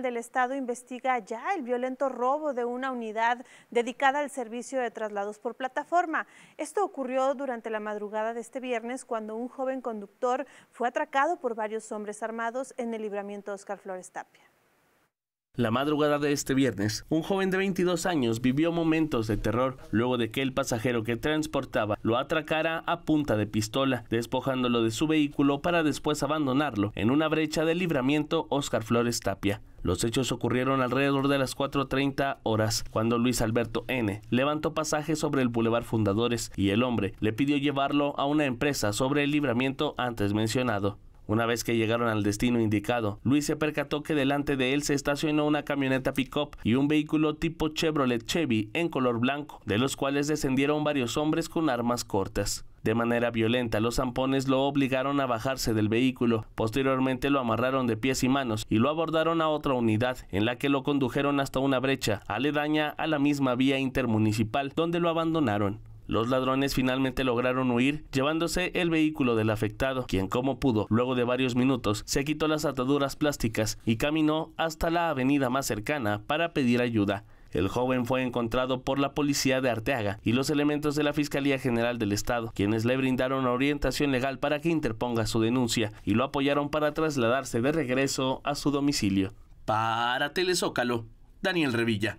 del Estado investiga ya el violento robo de una unidad dedicada al servicio de traslados por plataforma. Esto ocurrió durante la madrugada de este viernes cuando un joven conductor fue atracado por varios hombres armados en el libramiento Oscar Flores Tapia. La madrugada de este viernes, un joven de 22 años vivió momentos de terror luego de que el pasajero que transportaba lo atracara a punta de pistola, despojándolo de su vehículo para después abandonarlo en una brecha de libramiento Oscar Flores Tapia. Los hechos ocurrieron alrededor de las 4.30 horas, cuando Luis Alberto N. levantó pasaje sobre el Boulevard Fundadores y el hombre le pidió llevarlo a una empresa sobre el libramiento antes mencionado. Una vez que llegaron al destino indicado, Luis se percató que delante de él se estacionó una camioneta pickup y un vehículo tipo Chevrolet Chevy en color blanco, de los cuales descendieron varios hombres con armas cortas. De manera violenta, los zampones lo obligaron a bajarse del vehículo, posteriormente lo amarraron de pies y manos y lo abordaron a otra unidad, en la que lo condujeron hasta una brecha aledaña a la misma vía intermunicipal, donde lo abandonaron. Los ladrones finalmente lograron huir, llevándose el vehículo del afectado, quien como pudo, luego de varios minutos, se quitó las ataduras plásticas y caminó hasta la avenida más cercana para pedir ayuda. El joven fue encontrado por la policía de Arteaga y los elementos de la Fiscalía General del Estado, quienes le brindaron orientación legal para que interponga su denuncia y lo apoyaron para trasladarse de regreso a su domicilio. Para Telezócalo, Daniel Revilla.